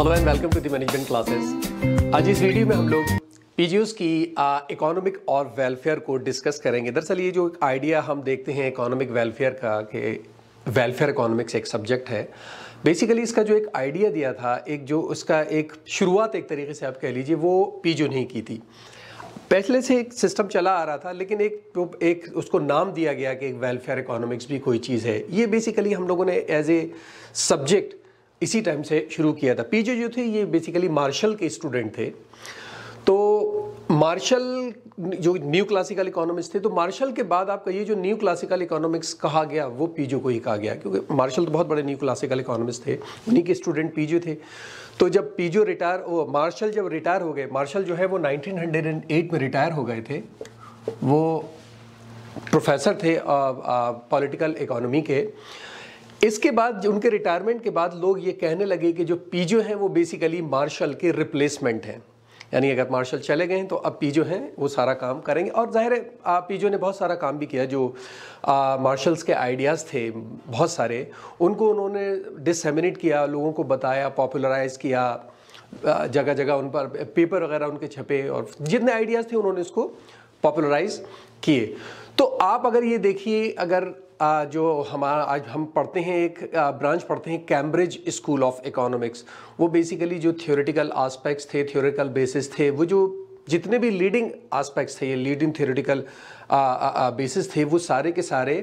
hello and welcome to management classes आज इस video में हम लोग पी की इकोनॉमिक और वेलफेयर को डिस्कस करेंगे दरअसल ये जो एक आइडिया हम देखते हैं इकोनॉमिक वेलफेयर का कि वेलफेयर इकोनॉमिक्स एक सब्जेक्ट है बेसिकली इसका जो एक आइडिया दिया था एक जो उसका एक शुरुआत एक तरीके से आप कह लीजिए वो पी ने ही की थी पहले से एक सिस्टम चला आ रहा था लेकिन एक तो एक उसको नाम दिया गया कि वेलफेयर इकोनॉमिक्स भी कोई चीज़ है ये बेसिकली हम लोगों ने एज ए सब्जेक्ट इसी टाइम से शुरू किया था पीजे जो थे ये बेसिकली मार्शल के स्टूडेंट थे तो मार्शल जो न्यू क्लासिकल इकोनॉमिक्स थे तो मार्शल के बाद आपका ये जो न्यू क्लासिकल इकोनॉमिक्स कहा गया वो पीजो को ही कहा गया क्योंकि मार्शल तो बहुत बड़े न्यू क्लासिकल इकोनॉमिक्स थे उन्हीं के स्टूडेंट पीजो थे तो जब पीजो रिटायर वो मार्शल जब रिटायर हो गए मार्शल जो है वो 1908 में रिटायर हो गए थे वो प्रोफेसर थे पॉलिटिकल इकोनॉमी के इसके बाद उनके रिटायरमेंट के बाद लोग ये कहने लगे कि जो पीजो हैं वो बेसिकली मार्शल के रिप्लेसमेंट हैं यानी अगर मार्शल चले गए हैं तो अब पीजो हैं वो सारा काम करेंगे और ज़ाहिर है पीजो ने बहुत सारा काम भी किया जो आ, मार्शल्स के आइडियाज़ थे बहुत सारे उनको उन्होंने डिसमिनेट किया लोगों को बताया पॉपुलराइज़ किया जगह जगह उन पर पेपर वगैरह उनके छपे और जितने आइडियाज़ थे उन्होंने उसको पॉपुलराइज़ किए तो आप अगर ये देखिए अगर जो हमारा आज हम पढ़ते हैं एक ब्रांच पढ़ते हैं कैम्ब्रिज स्कूल ऑफ इकोनॉमिक्स वो बेसिकली जो थियोरिटिकल आस्पेक्ट्स थे थियोरिकल बेसिस थे वो जो जितने भी लीडिंग आस्पेक्ट्स थे ये लीडिंग थियोरिटिकल बेसिस थे वो सारे के सारे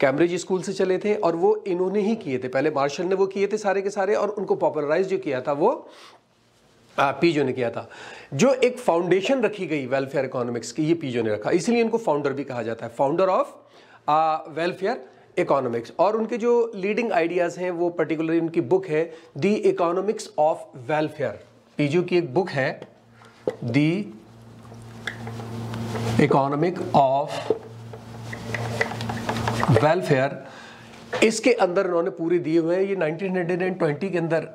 कैम्ब्रिज स्कूल से चले थे और वो इन्होंने ही किए थे पहले मार्शल ने वो किए थे सारे के सारे और उनको पॉपुलराइज जो किया था वो पीजो ने किया था जो एक फाउंडेशन रखी गई वेलफेयर इकोनॉमिक्स की ये पीजो ने रखा इसलिए इनको फाउंडर भी कहा जाता है फाउंडर ऑफ वेलफेयर इकोनॉमिक्स और उनके जो लीडिंग आइडियाज़ हैं वो पर्टिकुलरली उनकी बुक है the economics of welfare Pigou की एक बुक है दी इकोनॉमिक ऑफ वेलफेयर इसके अंदर उन्होंने पूरे दिए हुए हैं ये 1920 के अंदर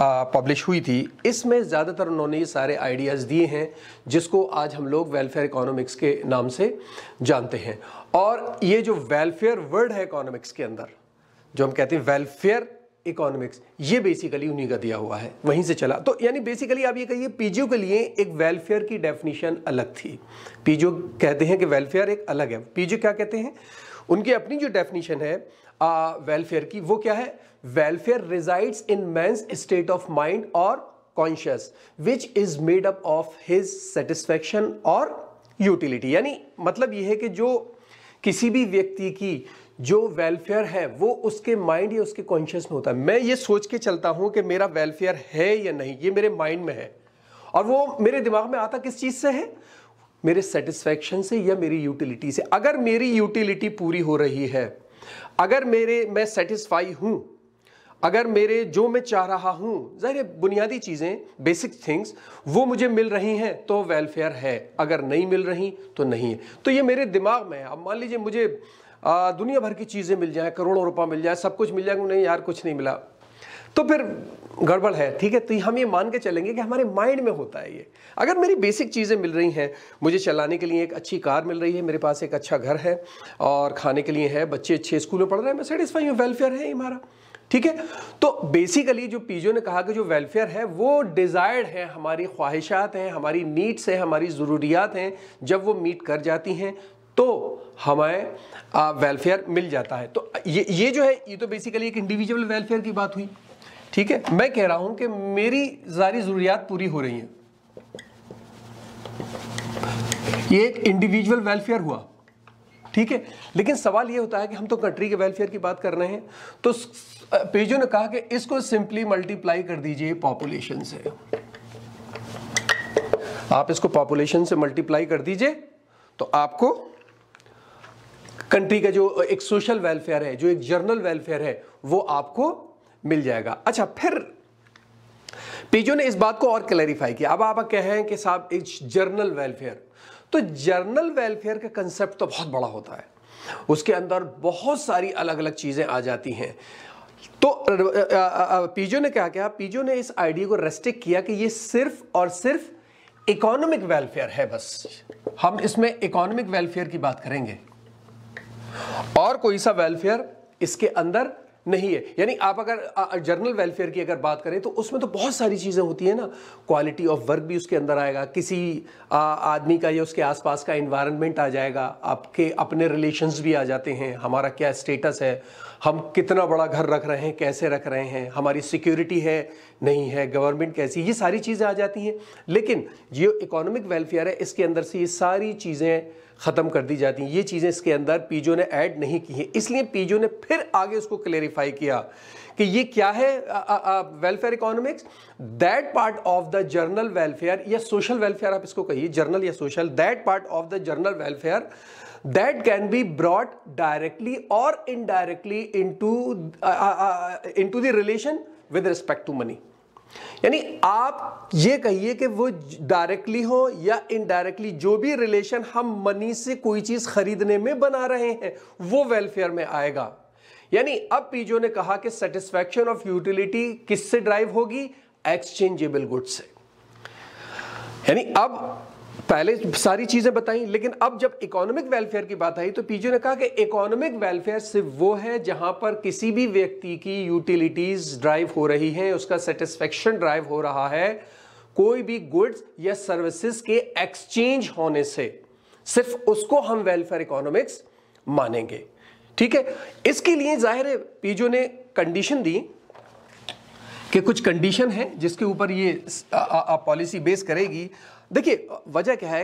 पब्लिश हुई थी इसमें ज़्यादातर उन्होंने ये सारे आइडियाज़ दिए हैं जिसको आज हम लोग वेलफेयर इकोनॉमिक्स के नाम से जानते हैं और ये जो वेलफेयर वर्ड है इकोनॉमिक्स के अंदर जो हम कहते हैं वेलफेयर इकोनॉमिक्स ये बेसिकली उन्हीं का दिया हुआ है वहीं से चला तो यानी बेसिकली आप ये कहिए पीजीओ के लिए एक वेलफेयर की डेफिनेशन अलग थी पीजीओ कहते हैं कि वेलफेयर एक अलग है पीजीओ क्या कहते हैं उनकी अपनी जो डेफिनेशन है वेलफेयर की वो क्या है welfare resides in man state of mind और conscious which is made up of his satisfaction और यूटिलिटी यानी मतलब यह है कि जो किसी भी व्यक्ति की जो वेलफेयर है वो उसके माइंड या उसके कॉन्शियस में होता है मैं ये सोच के चलता हूं कि मेरा वेलफेयर है या नहीं ये मेरे माइंड में है और वो मेरे दिमाग में आता किस चीज़ से है मेरे सेटिस्फेक्शन से या मेरी यूटिलिटी से अगर मेरी यूटिलिटी पूरी हो रही है अगर मेरे मैं सेटिस्फाई हूँ अगर मेरे जो मैं चाह रहा हूँ ज़ाहिर बुनियादी चीज़ें बेसिक थिंग्स वो मुझे मिल रही हैं तो वेलफेयर है अगर नहीं मिल रही तो नहीं है तो ये मेरे दिमाग में है अब मान लीजिए मुझे आ, दुनिया भर की चीज़ें मिल जाएँ करोड़ों रुपया मिल जाए सब कुछ मिल जाएगा नहीं यार कुछ नहीं मिला तो फिर गड़बड़ है ठीक है तो हम ये मान के चलेंगे कि हमारे माइंड में होता है ये अगर मेरी बेसिक चीज़ें मिल रही हैं मुझे चलाने के लिए एक अच्छी कार मिल रही है मेरे पास एक अच्छा घर है और खाने के लिए है बच्चे अच्छे स्कूल में पढ़ रहे हैं मैं सेटिस्फाई हूँ वेलफेयर है हमारा ठीक है तो बेसिकली जो पीजो ने कहा कि जो वेलफेयर है वो डिज़ायर्ड है हमारी ख्वाहिशात हैं हमारी नीड्स हैं हमारी ज़रूरियात हैं जब वो मीट कर जाती हैं तो हमें वेलफेयर मिल जाता है तो ये ये जो है ये तो बेसिकली एक इंडिविजुअल वेलफेयर की बात हुई ठीक है मैं कह रहा हूं कि मेरी सारी ज़रूरियात पूरी हो रही हैं ये एक इंडिविजुअल वेलफेयर हुआ ठीक है लेकिन सवाल ये होता है कि हम तो कंट्री के वेलफेयर की बात कर रहे हैं तो पेजो ने कहा कि इसको सिंपली मल्टीप्लाई कर दीजिए पॉपुलेशन से आप इसको पॉपुलेशन से मल्टीप्लाई कर दीजिए तो आपको कंट्री का जो एक सोशल वेलफेयर है जो एक जर्नल वेलफेयर है वो आपको मिल जाएगा अच्छा फिर पीजो ने इस बात को और क्लैरिफाई किया अब आप कहें कि साहब एक जर्नल वेलफेयर तो जर्नल वेलफेयर का कंसेप्ट तो बहुत बड़ा होता है उसके अंदर बहुत सारी अलग अलग चीज़ें आ जाती हैं तो पीजो ने क्या क्या पीजो ने इस आइडिया को रेस्ट्रिक्ट किया कि ये सिर्फ और सिर्फ इकोनॉमिक वेलफेयर है बस हम इसमें इकोनॉमिक वेलफेयर की बात करेंगे और कोई सा वेलफेयर इसके अंदर नहीं है यानी आप अगर जर्नल वेलफेयर की अगर बात करें तो उसमें तो बहुत सारी चीज़ें होती है ना क्वालिटी ऑफ वर्क भी उसके अंदर आएगा किसी आदमी का या उसके आसपास का इन्वायरमेंट आ जाएगा आपके अपने रिलेशंस भी आ जाते हैं हमारा क्या स्टेटस है हम कितना बड़ा घर रख रहे हैं कैसे रख रहे हैं हमारी सिक्योरिटी है नहीं है गवर्नमेंट कैसी ये सारी चीज़ें आ जाती हैं लेकिन जो इकोनॉमिक वेलफेयर है इसके अंदर से ये सारी चीज़ें ख़त्म कर दी जाती हैं ये चीज़ें इसके अंदर पीजो ने ऐड नहीं की हैं इसलिए पीजो ने फिर आगे उसको क्लेरिफाई किया कि ये क्या है welfare economics that part of the general welfare या सोशल वेलफेयर आप इसको कहिए जर्नल या social that part of the general welfare that can be broad directly और indirectly into uh, uh, to the relation with respect यानी आप ये कहिए कि वो डायरेक्टली हो या इनडायरेक्टली जो भी रिलेशन हम मनी से कोई चीज़ खरीदने में बना रहे हैं वो वेलफेयर में आएगा यानी अब पीजो ने कहा कि सेटिस्फैक्शन ऑफ यूटिलिटी किससे ड्राइव होगी एक्सचेंजेबल गुड्स से यानी अब पहले सारी चीज़ें बताई लेकिन अब जब इकोनॉमिक वेलफेयर की बात आई तो पीजे ने कहा कि इकोनॉमिक वेलफेयर सिर्फ वो है जहां पर किसी भी व्यक्ति की यूटिलिटीज़ ड्राइव हो रही है उसका सेटिस्फेक्शन ड्राइव हो रहा है कोई भी गुड्स या सर्विसेज के एक्सचेंज होने से सिर्फ उसको हम वेलफेयर इकोनॉमिक्स मानेंगे ठीक है इसके लिए जाहिर है पीजो ने कंडीशन दी कि कुछ कंडीशन है जिसके ऊपर ये पॉलिसी बेस करेगी देखिए वजह क्या है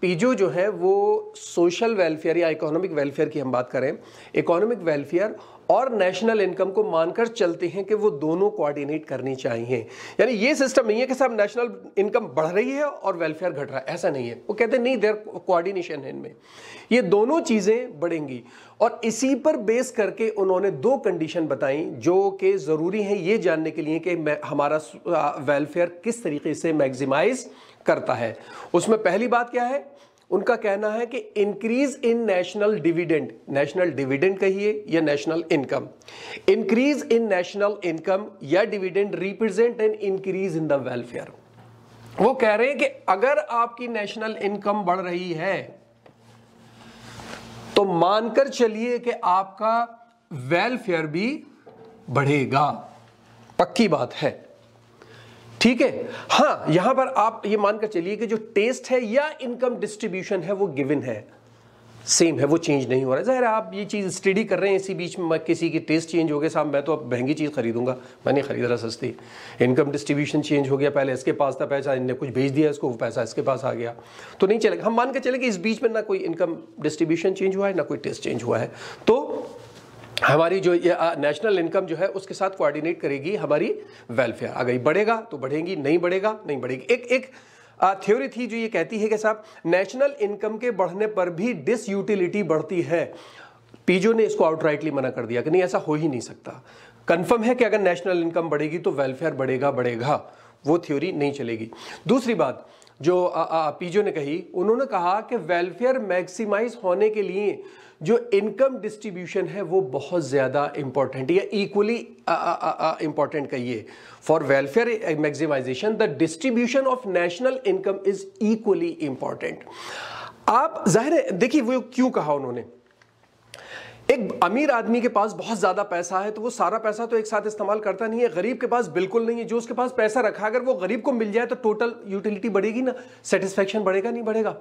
पीजो जो है वो सोशल वेलफेयर या इकोनॉमिक वेलफेयर की हम बात करें इकोनॉमिक वेलफेयर और नेशनल इनकम को मानकर चलते हैं कि वो दोनों कोऑर्डिनेट करनी चाहिए यानी ये सिस्टम नहीं है कि साहब नेशनल इनकम बढ़ रही है और वेलफेयर घट रहा है ऐसा नहीं है वो कहते हैं नहीं देर कोऑर्डिनेशन है इनमें ये दोनों चीज़ें बढ़ेंगी और इसी पर बेस करके उन्होंने दो कंडीशन बताई जो कि ज़रूरी हैं ये जानने के लिए कि हमारा वेलफेयर किस तरीके से मैगजिमाइज करता है उसमें पहली बात क्या है उनका कहना है कि increase in national dividend national dividend कहिए या national income increase in national income या dividend represent an increase in the welfare वो कह रहे हैं कि अगर आपकी नेशनल इनकम बढ़ रही है तो मानकर चलिए कि आपका वेलफेयर भी बढ़ेगा पक्की बात है ठीक है हां यहां पर आप ये मानकर चलिए कि जो टेस्ट है या इनकम डिस्ट्रीब्यूशन है वो गिवन है सेम है वो चेंज नहीं हो रहा है ज़ाहिर आप ये चीज़ स्टडी कर रहे हैं इसी बीच में किसी की टेस्ट चेंज हो गया साहब मैं तो अब महंगी चीज़ खरीदूंगा मैंने खरीद रहा सस्ती इनकम डिस्ट्रीब्यूशन चेंज हो गया पहले इसके पास था पैसा इनने कुछ भेज दिया इसको वो पैसा इसके पास आ गया तो नहीं चलेगा हम मान के चले कि इस बीच में ना कोई इनकम डिस्ट्रीब्यूशन चेंज हुआ है ना कोई टेस्ट चेंज हुआ है तो हमारी जो ये नेशनल इनकम जो है उसके साथ कोऑर्डिनेट करेगी हमारी वेलफेयर अगर ये बढ़ेगा तो बढ़ेगी नहीं बढ़ेगा नहीं बढ़ेगी एक एक थ्योरी थी जो ये कहती है कि साहब नेशनल इनकम के बढ़ने पर भी डिसयूटिलिटी बढ़ती है पीजो ने इसको आउटराइटली मना कर दिया कि नहीं ऐसा हो ही नहीं सकता कन्फर्म है कि अगर नेशनल इनकम बढ़ेगी तो वेलफेयर बढ़ेगा बढ़ेगा वो थ्योरी नहीं चलेगी दूसरी बात जो पीजो ने कही उन्होंने कहा कि वेलफेयर मैक्सिमाइज होने के लिए जो इनकम डिस्ट्रीब्यूशन है वो बहुत ज़्यादा इम्पॉर्टेंट या इक्वली इम्पॉर्टेंट कहिए for welfare maximization the distribution of national income is equally important आप जाहिर है देखिए वो क्यों कहा उन्होंने एक अमीर आदमी के पास बहुत ज़्यादा पैसा है तो वो सारा पैसा तो एक साथ इस्तेमाल करता नहीं है गरीब के पास बिल्कुल नहीं है जो उसके पास पैसा रखा अगर वो गरीब को मिल जाए तो टोटल यूटिलिटी बढ़ेगी ना सेटिस्फेक्शन बढ़ेगा नहीं बढ़ेगा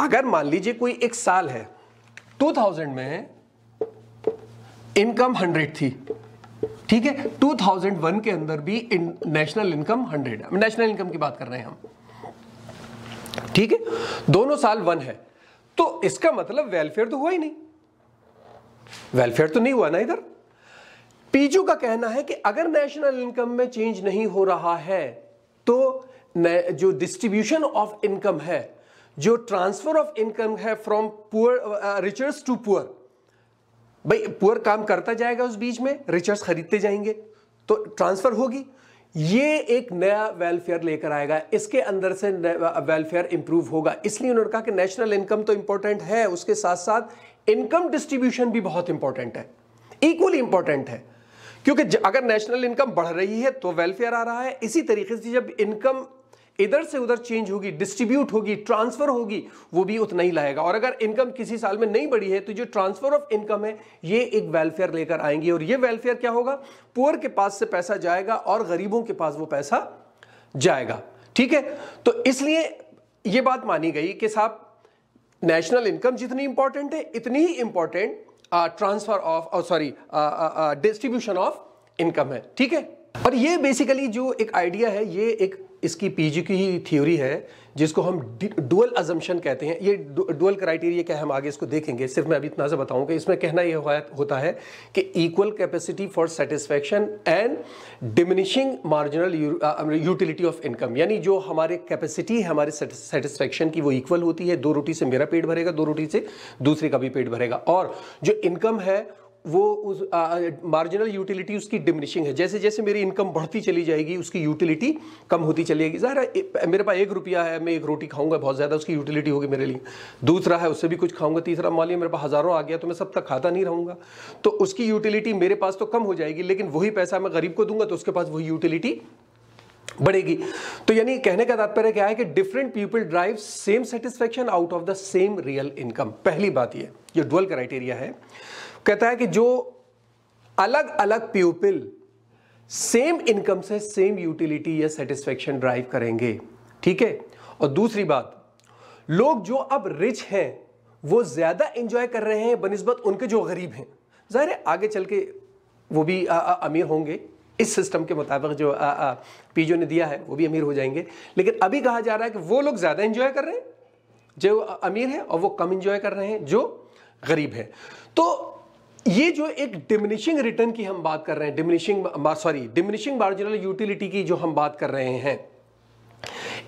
अगर मान लीजिए कोई एक साल है 2000 में इनकम 100 थी ठीक है 2001 के अंदर भी इन, नेशनल इनकम 100 है नेशनल इनकम की बात कर रहे हैं हम ठीक है दोनों साल वन है तो इसका मतलब वेलफेयर तो हुआ ही नहीं वेलफेयर तो नहीं हुआ ना इधर पीजू का कहना है कि अगर नेशनल इनकम में चेंज नहीं हो रहा है तो जो डिस्ट्रीब्यूशन ऑफ इनकम है जो ट्रांसफर ऑफ इनकम है from poor riches to poor भाई पुअर काम करता जाएगा उस बीच में रिचर्स खरीदते जाएंगे तो ट्रांसफर होगी ये एक नया वेलफेयर लेकर आएगा इसके अंदर से वेलफेयर इंप्रूव uh, होगा इसलिए उन्होंने कहा कि नेशनल इनकम तो इंपॉर्टेंट है उसके साथ साथ इनकम डिस्ट्रीब्यूशन भी बहुत इंपॉर्टेंट है इक्वली इंपॉर्टेंट है क्योंकि अगर नेशनल इनकम बढ़ रही है तो वेलफेयर आ रहा है इसी तरीके से जब इनकम इधर से उधर चेंज होगी डिस्ट्रीब्यूट होगी ट्रांसफर होगी वो भी उतना ही लाएगा और अगर इनकम किसी साल में नहीं बढ़ी है तो जो ट्रांसफर ऑफ इनकम है ये एक वेलफेयर लेकर आएंगे और ये वेलफेयर क्या होगा पुअर के पास से पैसा जाएगा और गरीबों के पास वो पैसा जाएगा ठीक है तो इसलिए ये बात मानी गई कि साहब नेशनल इनकम जितनी इंपॉर्टेंट है इतनी ही important transfer of sorry distribution of income है ठीक है और ये बेसिकली जो एक आइडिया है ये एक इसकी पीजी की ही थ्योरी है जिसको हम डुअल अजम्पशन कहते हैं ये डुअल क्राइटेरिया क्या है हम आगे इसको देखेंगे सिर्फ मैं अभी इतना से बताऊं कि इसमें कहना यह होता है कि equal capacity for satisfaction and diminishing marginal utility of income यानी जो हमारे कैपेसिटी है हमारे सेटिस्फैक्शन की वो इक्वल होती है दो रोटी से मेरा पेट भरेगा दो रोटी से दूसरे का भी पेट भरेगा और जो इनकम है वो उस मार्जिनल यूटिलिटी उसकी डिमिनिशिंग है जैसे जैसे मेरी इनकम बढ़ती चली जाएगी उसकी यूटिलिटी कम होती चली जाएगी ज़ाहिर मेरे पास एक रुपया है मैं एक रोटी खाऊंगा बहुत ज़्यादा उसकी यूटिलिटी होगी मेरे लिए दूसरा है उससे भी कुछ खाऊंगा तीसरा मान लिया मेरे पास हज़ारों आ गया तो मैं सब तक खाता नहीं रहूँगा तो उसकी यूटिलिटी मेरे पास तो कम हो जाएगी लेकिन वही पैसा मैं गरीब को दूंगा तो उसके पास वही यूटिलिटी बढ़ेगी तो यानी कहने का तात्पर्य क्या है कि different people drive same satisfaction out of the same real income पहली बात ये जो डुअल क्राइटेरिया है कहता है कि जो अलग अलग प्यूपिल सेम इनकम से सेम यूटिलिटी या सेटिस्फेक्शन ड्राइव करेंगे ठीक है और दूसरी बात लोग जो अब रिच हैं वो ज़्यादा इंजॉय कर रहे हैं बनस्बत उनके जो गरीब हैं ज़ाहिर है आगे चल के वो भी आ, आ, अमीर होंगे इस सिस्टम के मुताबिक जो आ, आ, पीजो ने दिया है वो भी अमीर हो जाएंगे लेकिन अभी कहा जा रहा है कि वो लोग ज़्यादा इंजॉय कर रहे हैं जो अमीर हैं और वो कम इंजॉय कर रहे हैं जो गरीब हैं तो ये जो एक डिमिनिशिंग रिटर्न की हम बात कर रहे हैं diminishing sorry diminishing marginal utility की जो हम बात कर रहे हैं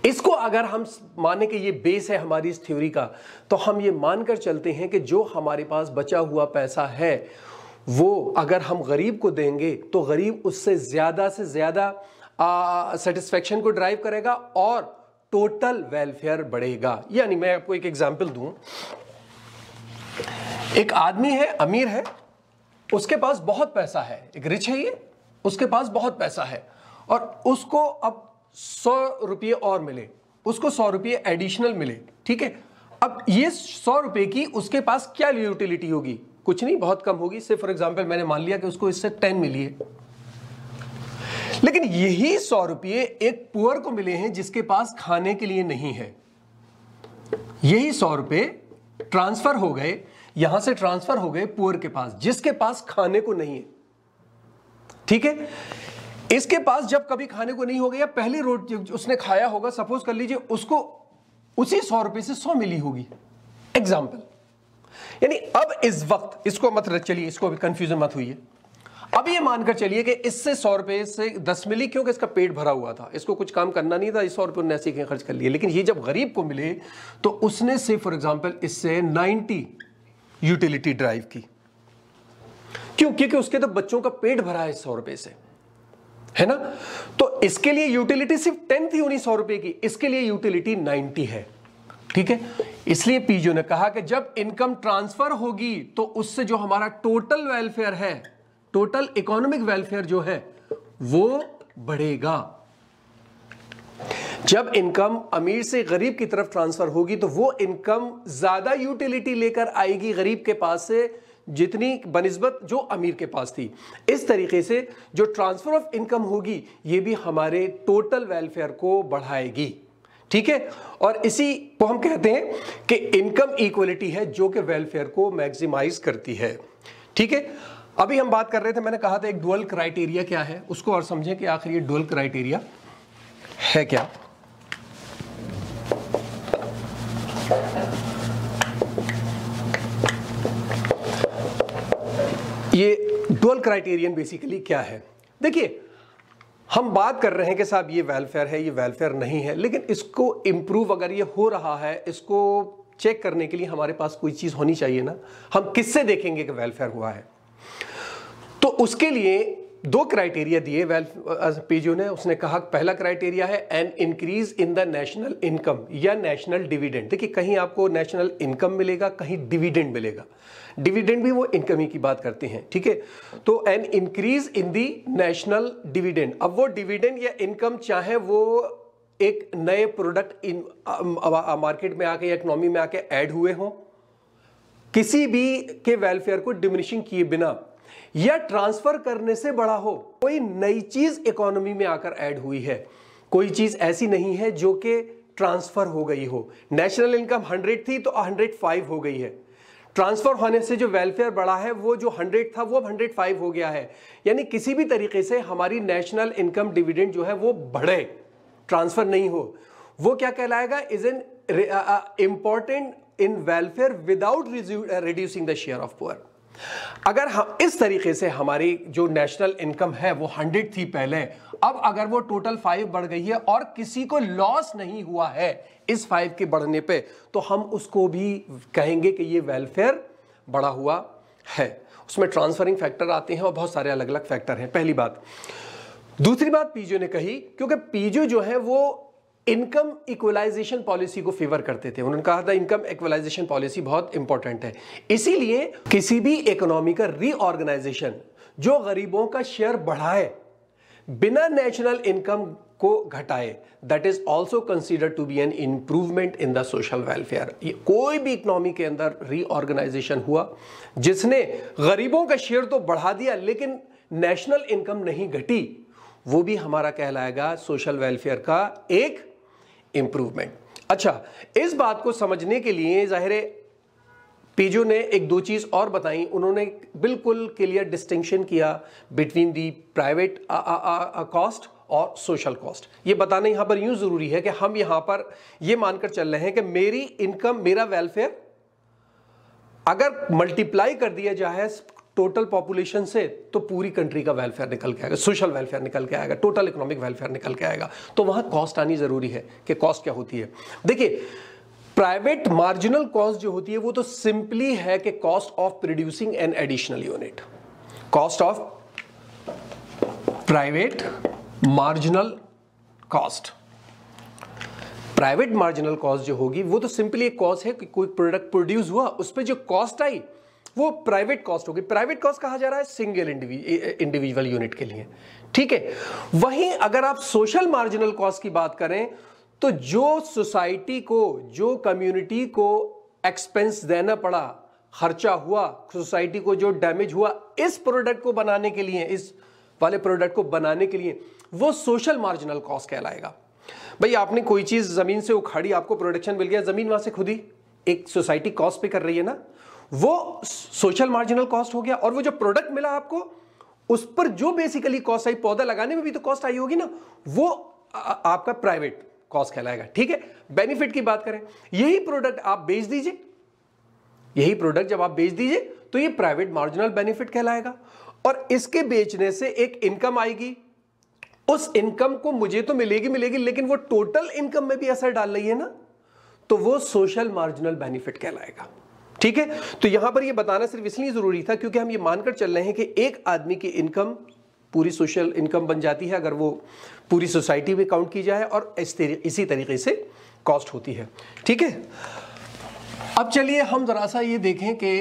इसको अगर हम माने कि ये बेस है हमारी इस थ्योरी का तो हम ये मानकर चलते हैं कि जो हमारे पास बचा हुआ पैसा है वो अगर हम गरीब को देंगे तो गरीब उससे ज़्यादा से ज़्यादा सेटिस्फेक्शन को ड्राइव करेगा और टोटल वेलफेयर बढ़ेगा यानी मैं आपको एक एग्जाम्पल दूं एक आदमी है अमीर है उसके पास बहुत पैसा है एक रिच है ये उसके पास बहुत पैसा है और उसको अब सौ रुपये और मिले उसको सौ रुपये एडिशनल मिले ठीक है अब ये सौ रुपये की उसके पास क्या यूटिलिटी होगी कुछ नहीं बहुत कम होगी सिर्फ फॉर एग्जाम्पल मैंने मान लिया कि उसको इससे टेन मिली है लेकिन यही सौ रुपये एक पुअर को मिले हैं जिसके पास खाने के लिए नहीं है यही सौ रुपये ट्रांसफर हो गए यहां से ट्रांसफर हो गए पुअर के पास जिसके पास खाने को नहीं है ठीक है इसके पास जब कभी खाने को नहीं हो गया पहली रोटी उसने खाया होगा सपोज कर लीजिए उसको उसी सौ रुपए से सौ मिली होगी एग्जाम्पल यानी अब इस वक्त इसको मत चलिए इसको अभी कंफ्यूजन मत हुई है अब ये मानकर चलिए कि इससे सौ रुपए से दस मिली क्योंकि इसका पेट भरा हुआ था इसको कुछ काम करना नहीं था इस सौ रुपये ऐसे खर्च कर लिए लेकिन ये जब गरीब को मिले तो उसने से फॉर एग्जाम्पल इससे नाइन्टी यूटिलिटी ड्राइव की क्यों क्योंकि उसके तो बच्चों का पेट भरा है सौ रुपए से है ना तो इसके लिए यूटिलिटी सिर्फ टेंथ ही होनी सौ रुपए की इसके लिए यूटिलिटी नाइनटी है ठीक है इसलिए पीजो ने कहा कि जब इनकम ट्रांसफर होगी तो उससे जो हमारा टोटल वेलफेयर है टोटल इकोनॉमिक वेलफेयर जो है वो बढ़ेगा जब इनकम अमीर से गरीब की तरफ ट्रांसफर होगी तो वो इनकम ज़्यादा यूटिलिटी लेकर आएगी गरीब के पास से जितनी बनस्बत जो अमीर के पास थी इस तरीके से जो ट्रांसफ़र ऑफ इनकम होगी ये भी हमारे टोटल वेलफेयर को बढ़ाएगी ठीक है और इसी को हम कहते हैं कि इनकम इक्वलिटी है जो कि वेलफेयर को मैक्सिमाइज करती है ठीक है अभी हम बात कर रहे थे मैंने कहा था एक डुअल क्राइटेरिया क्या है उसको और समझें कि आखिर ये डुअल क्राइटेरिया है क्या ये डोल क्राइटेरियन बेसिकली क्या है देखिए हम बात कर रहे हैं कि साहब ये वेलफेयर है ये वेलफेयर नहीं है लेकिन इसको इम्प्रूव अगर ये हो रहा है इसको चेक करने के लिए हमारे पास कोई चीज़ होनी चाहिए ना हम किससे देखेंगे कि वेलफेयर हुआ है तो उसके लिए दो क्राइटेरिया दिए वेल्फ पीजू ने उसने कहा पहला क्राइटेरिया है an increase in the national income या नेशनल डिविडेंड देखिए कहीं आपको नेशनल इनकम मिलेगा कहीं डिविडेंड मिलेगा डिविडेंड भी वो इनकम ही की बात करते हैं ठीक है तो an increase in the national dividend अब वो डिविडेंड या इनकम चाहे वो एक नए प्रोडक्ट इन मार्केट में आके या इकोनॉमी में आके ऐड हुए हों किसी भी के वेलफेयर को डिमिनिशिंग किए बिना या ट्रांसफर करने से बड़ा हो कोई नई चीज इकोनॉमी में आकर ऐड हुई है कोई चीज ऐसी नहीं है जो कि ट्रांसफर हो गई हो नेशनल इनकम 100 थी तो 105 हो गई है ट्रांसफर होने से जो वेलफेयर बढ़ा है वो जो 100 था वो अब 105 हो गया है यानी किसी भी तरीके से हमारी नेशनल इनकम डिविडेंड जो है वो बढ़े ट्रांसफर नहीं हो वो क्या कहलाएगा is an important in welfare without reducing the share of poor अगर हम इस तरीके से हमारी जो नेशनल इनकम है वो हंड्रेड थी पहले अब अगर वो टोटल फाइव बढ़ गई है और किसी को लॉस नहीं हुआ है इस फाइव के बढ़ने पे तो हम उसको भी कहेंगे कि ये वेलफेयर बढ़ा हुआ है उसमें ट्रांसफरिंग फैक्टर आते हैं और बहुत सारे अलग अलग फैक्टर हैं पहली बात दूसरी बात पीजो ने कही क्योंकि पीजो जो है वो इनकम इक्वलाइजेशन पॉलिसी को फेवर करते थे उन्होंने कहा था इनकम इक्वलाइजेशन पॉलिसी बहुत इंपॉर्टेंट है इसीलिए किसी भी इकोनॉमी का रीऑर्गेनाइजेशन जो गरीबों का शेयर बढ़ाए बिना नेशनल इनकम को घटाए that is also consider to be an improvement in the social welfare कोई भी इकोनॉमी के अंदर रीऑर्गेनाइजेशन हुआ जिसने गरीबों का शेयर तो बढ़ा दिया लेकिन नेशनल इनकम नहीं घटी वो भी हमारा कहलाएगा सोशल वेलफेयर का एक इम्प्रूवमेंट अच्छा इस बात को समझने के लिए ज़ाहिर पीजो ने एक दो चीज़ और बताई उन्होंने बिल्कुल क्लियर डिस्टिंक्शन किया बिटवीन दी प्राइवेट कॉस्ट और सोशल कॉस्ट ये बताना यहां पर यूं ज़रूरी है कि हम यहां पर ये मानकर चल रहे हैं कि मेरी इनकम मेरा वेलफेयर अगर मल्टीप्लाई कर दिया जाए टोटल पॉपुलेशन से तो पूरी कंट्री का वेलफेयर निकल के आएगा सोशल वेलफेयर निकल के आएगा टोटल इकोनॉमिक वेलफेयर निकल के आएगा तो वहां कॉस्ट आनी जरूरी है कि कॉस्ट क्या होती है देखिए प्राइवेट मार्जिनल कॉस्ट जो होती है वो तो सिंपली है कि cost of producing an additional unit cost of private marginal cost private marginal cost जो होगी वो तो सिंपली एक कॉस्ट है कि कोई प्रोडक्ट प्रोड्यूस हुआ उस पर जो कॉस्ट आई वो प्राइवेट कॉस्ट होगी प्राइवेट कॉस्ट कहा जा रहा है सिंगल इंडिविजुअल यूनिट के लिए ठीक है वहीं अगर आप सोशल मार्जिनल कॉस्ट की बात करें तो जो सोसाइटी को जो कम्युनिटी को एक्सपेंस देना पड़ा खर्चा हुआ सोसाइटी को जो डैमेज हुआ इस प्रोडक्ट को बनाने के लिए इस वाले प्रोडक्ट को बनाने के लिए वो सोशल मार्जिनल कॉस्ट कहलाएगा भाई आपने कोई चीज जमीन से उखाड़ी आपको प्रोडक्शन मिल गया जमीन वहां से खुद ही एक सोसाइटी कॉस्ट पे कर रही है ना वो सोशल मार्जिनल कॉस्ट हो गया और वो जो प्रोडक्ट मिला आपको उस पर जो बेसिकली कॉस्ट आई पौधा लगाने में भी तो कॉस्ट आई होगी ना वो आपका प्राइवेट कॉस्ट कहलाएगा ठीक है बेनिफिट की बात करें यही प्रोडक्ट आप बेच दीजिए यही प्रोडक्ट जब आप बेच दीजिए तो ये प्राइवेट मार्जिनल बेनिफिट कहलाएगा और इसके बेचने से एक इनकम आएगी उस इनकम को मुझे तो मिलेगी मिलेगी लेकिन वो टोटल इनकम में भी असर डाल रही है ना तो वो सोशल मार्जिनल बेनिफिट कहलाएगा ठीक है तो यहां पर यह बताना सिर्फ इसलिए जरूरी था क्योंकि हम ये मानकर चल रहे हैं कि एक आदमी की इनकम पूरी सोशल इनकम बन जाती है अगर वो पूरी सोसाइटी में काउंट की जाए और इसी तरीके से कॉस्ट होती है ठीक है अब चलिए हम जरा सा ये देखें कि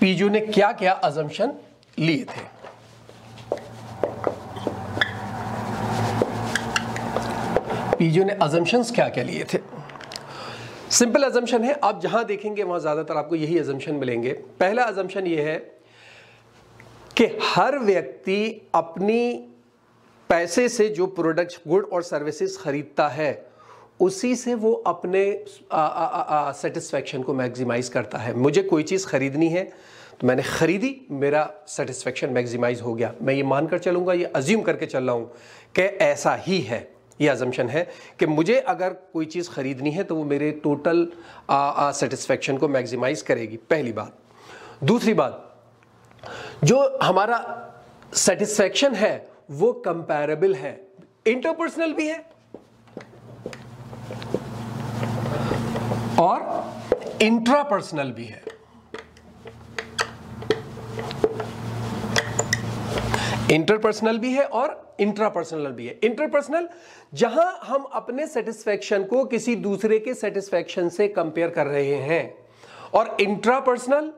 पीजू ने क्या क्या अजम्पन लिए थे पीजू ने अजम्पन्स क्या क्या लिए थे सिंपल एजम्पन है आप जहां देखेंगे वहां ज़्यादातर आपको यही एजम्पन मिलेंगे पहला एजम्पन ये है कि हर व्यक्ति अपनी पैसे से जो प्रोडक्ट्स गुड और सर्विसेज खरीदता है उसी से वो अपने सेटिस्फेक्शन को मैक्सिमाइज़ करता है मुझे कोई चीज़ ख़रीदनी है तो मैंने ख़रीदी मेरा सेटिस्फेक्शन मैक्सिमाइज़ हो गया मैं ये मानकर चलूंगा ये अज्यूम करके चल रहा हूँ कि ऐसा ही है ये अजम्पन है कि मुझे अगर कोई चीज़ ख़रीदनी है तो वो मेरे टोटल सेटिस्फेक्शन को मैक्सिमाइज करेगी पहली बात दूसरी बात जो हमारा सेटिस्फेक्शन है वो कंपेरेबल है इंटरपर्सनल भी है और इंट्रापर्सनल भी है इंटरपर्सनल भी है और इंट्रापर्सनल भी है इंटरपर्सनल जहां हम अपने सेटिस्फेक्शन को किसी दूसरे के सेटिस्फेक्शन से कंपेयर कर रहे हैं और इंट्रापर्सनल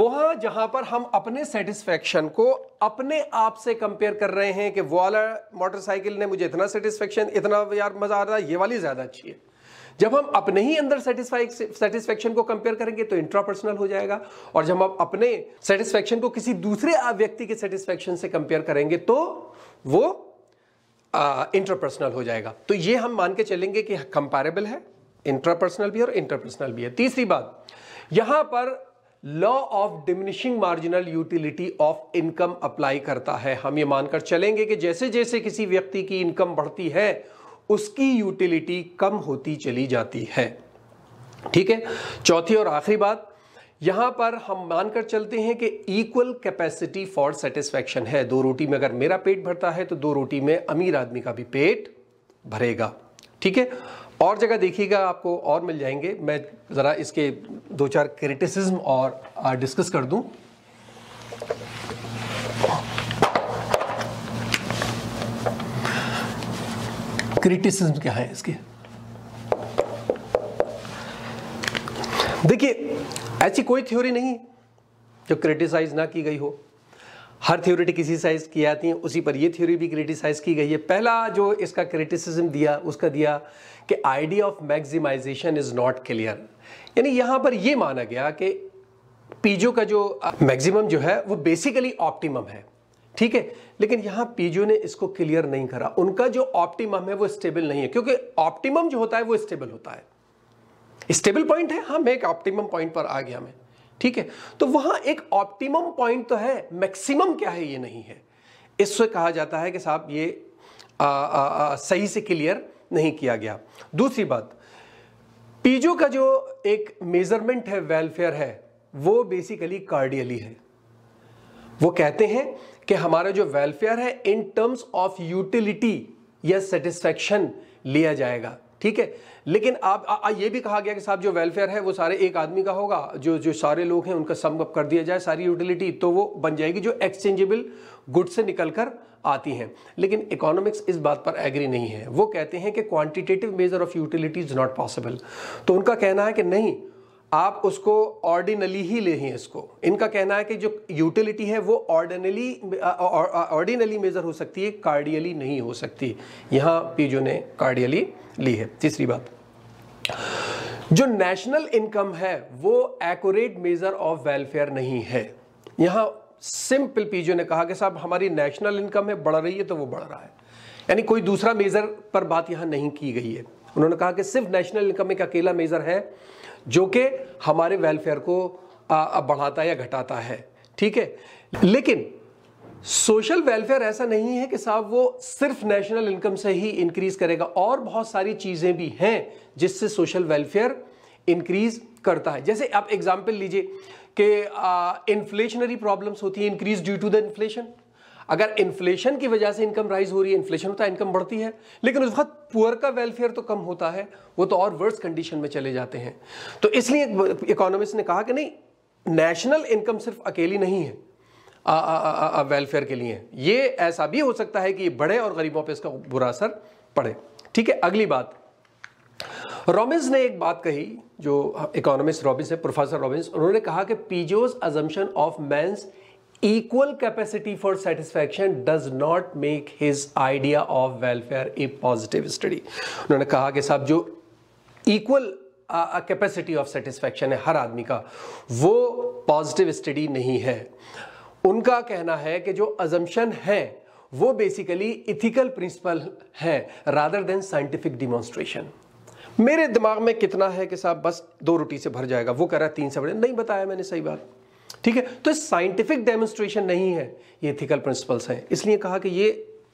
वहां जहां पर हम अपने सेटिस्फेक्शन को अपने आप से कंपेयर कर रहे हैं कि वो वाला मोटरसाइकिल ने मुझे इतना सेटिस्फेक्शन इतना यार मज़ा आ रहा है ये वाली ज़्यादा अच्छी है जब हम अपने ही अंदर सेटिस्फेक्शन को कंपेयर करेंगे तो इंट्रापर्सनल हो जाएगा और जब हम अपने सेटिस्फेक्शन को किसी दूसरे व्यक्ति के सेटिस्फेक्शन से कंपेयर करेंगे तो वो इंट्रापर्सनल हो जाएगा तो ये हम मान के चलेंगे कि कंपेरेबल है इंट्रापर्सनल भी और इंटरपर्सनल भी है तीसरी बात यहां पर law of diminishing marginal utility of income apply करता है हम ये मानकर चलेंगे कि जैसे जैसे किसी व्यक्ति की इनकम बढ़ती है उसकी यूटिलिटी कम होती चली जाती है ठीक है चौथी और आखिरी बात यहां पर हम मानकर चलते हैं कि इक्वल कैपेसिटी फॉर सेटिस्फेक्शन है दो रोटी में अगर मेरा पेट भरता है तो दो रोटी में अमीर आदमी का भी पेट भरेगा ठीक है और जगह देखिएगा आपको और मिल जाएंगे मैं ज़रा इसके दो चार क्रिटिसिज्म और डिस्कस कर दूं क्रिटिसिज्म क्या है इसके देखिए ऐसी कोई थ्योरी नहीं जो क्रिटिसाइज ना की गई हो हर थ्योरी साइज की जाती है उसी पर ये थ्योरी भी क्रिटिसाइज की गई है पहला जो इसका क्रिटिसिज्म दिया उसका दिया कि idea of maximization is not clear यानी यहां पर ये माना गया कि पीजो का जो मैक्सिमम जो है वो बेसिकली ऑप्टिमम है ठीक है लेकिन यहां पीजो ने इसको क्लियर नहीं करा उनका जो ऑप्टिमम है वो स्टेबल नहीं है क्योंकि ऑप्टिमम जो होता है वो स्टेबल होता है स्टेबल पॉइंट है हाँ मैं एक ऑप्टिमम पॉइंट पर आ गया मैं ठीक है तो वहां एक ऑप्टिमम पॉइंट तो है मैक्सिमम क्या है ये नहीं है इससे कहा जाता है कि साहब ये आ, आ, आ, सही से क्लियर नहीं किया गया दूसरी बात पीजो का जो एक मेजरमेंट है वेलफेयर है वो बेसिकली कार्डियली है वो कहते हैं कि हमारा जो वेलफेयर है इन टर्म्स ऑफ यूटिलिटी या सेटिस्फेक्शन लिया जाएगा ठीक है लेकिन आप आ, आ, ये भी कहा गया कि साहब जो वेलफेयर है वो सारे एक आदमी का होगा जो जो सारे लोग हैं उनका सम अप कर दिया जाए सारी यूटिलिटी तो वो बन जाएगी जो एक्सचेंजेबल गुड से निकल कर आती हैं लेकिन इकोनॉमिक्स इस बात पर एग्री नहीं है वो कहते हैं कि quantitative measure of utility is not possible तो उनका कहना है कि नहीं आप उसको ऑर्डिनली ही ले इसको इनका कहना है कि जो यूटिलिटी है वो ऑर्डिनली ऑर्डिनली मेज़र हो सकती है कार्डियली नहीं हो सकती यहाँ पीजो ने कार्डियली ली है तीसरी बात जो नेशनल इनकम है वो एक्यूरेट मेज़र ऑफ वेलफेयर नहीं है यहाँ सिंपल पीजो ने कहा कि साहब हमारी नेशनल इनकम है बढ़ रही है तो वो बढ़ रहा है यानी कोई दूसरा मेज़र पर बात यहाँ नहीं की गई है उन्होंने कहा कि सिर्फ नेशनल इनकम एक अकेला मेज़र है जो कि हमारे वेलफेयर को बढ़ाता या घटाता है ठीक है लेकिन सोशल वेलफेयर ऐसा नहीं है कि साहब वो सिर्फ नेशनल इनकम से ही इंक्रीज करेगा और बहुत सारी चीज़ें भी हैं जिससे सोशल वेलफेयर इंक्रीज करता है जैसे आप एग्जाम्पल लीजिए कि इन्फ्लेशनरी प्रॉब्लम्स होती हैं increase due to the inflation अगर इन्फ्लेशन की वजह से इनकम राइज हो रही है इन्फ्लेशन होता है इनकम बढ़ती है लेकिन उस वक्त पुअर का वेलफेयर तो कम होता है वो तो और वर्स कंडीशन में चले जाते हैं तो इसलिए इकोनॉमिस्ट ने कहा कि नहीं नेशनल इनकम सिर्फ अकेली नहीं है वेलफेयर के लिए ये ऐसा भी हो सकता है कि बढ़े और गरीबों पर इसका बुरा असर पड़े ठीक है अगली बात रॉबिन्स ने एक बात कही जो इकोनॉमिस्ट रॉबिन्स है प्रोफेसर रॉबिन्स उन्होंने कहा कि Pigou's assumption of man's equal capacity for satisfaction does not make his idea of welfare a positive study उन्होंने कहा कि साहब जो इक्वल कैपेसिटी ऑफ सेटिस्फैक्शन है हर आदमी का वो पॉजिटिव स्टडी नहीं है उनका कहना है कि जो अजम्पन है वो बेसिकली इथिकल प्रिंसिपल है रादर देन साइंटिफिक डिमॉन्स्ट्रेशन मेरे दिमाग में कितना है कि साहब बस दो रोटी से भर जाएगा वो कह रहा है तीन से बड़े नहीं बताया मैंने सही बात ठीक है तो साइंटिफिक डेमोन्स्ट्रेशन नहीं है ये इथिकल प्रिंसिपल्स हैं इसलिए कहा कि ये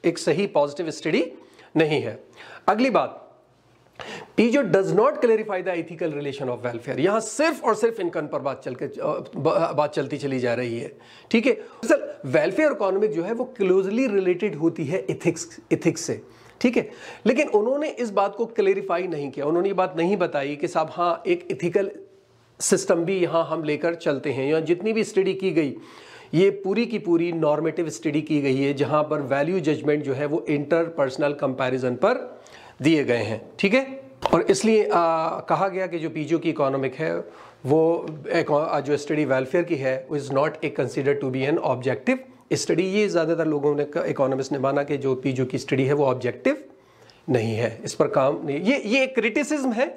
एक सही पॉजिटिव स्टडी नहीं है अगली बात Pigou does not clarify the ethical relation of welfare यहां सिर्फ और सिर्फ इनकम पर बात चल के बात चलती चली जा रही है ठीक है दरअसल वेलफेयर इकोनॉमिक जो है वो क्लोजली रिलेटेड होती है इथिक्स इथिक्स से ठीक है लेकिन उन्होंने इस बात को क्लेरिफाई नहीं किया उन्होंने ये बात नहीं बताई कि साहब हाँ एक इथिकल सिस्टम भी यहाँ हम लेकर चलते हैं या जितनी भी स्टडी की गई ये पूरी की पूरी नॉर्मेटिव स्टडी की गई है जहाँ पर वैल्यू जजमेंट जो है वो इंटर पर्सनल कंपैरिजन पर दिए गए हैं ठीक है और इसलिए आ, कहा गया कि जो पीजीओ की इकोनॉमिक है वो एक, जो स्टडी वेलफेयर की है is not a consider to be an objective study ये ज़्यादातर लोगों ने इकोनॉमिस्ट ने माना कि जो पीजीओ की स्टडी है वो ऑब्जेक्टिव नहीं है इस पर काम नहीं ये ये एक क्रिटिसिज्म है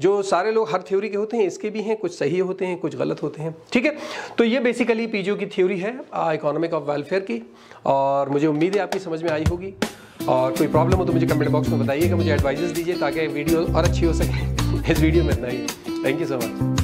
जो सारे लोग हर थ्योरी के होते हैं इसके भी हैं कुछ सही होते हैं कुछ गलत होते हैं ठीक है तो ये बेसिकली पीजीओ की थ्योरी है इकोनॉमिक ऑफ वेलफेयर की और मुझे उम्मीद है आपकी समझ में आई होगी और कोई प्रॉब्लम हो तो मुझे कमेंट बॉक्स में बताइएगा मुझे एडवाइजेस दीजिए ताकि वीडियो और अच्छी हो सके इस वीडियो में इतना ही थैंक यू सो मच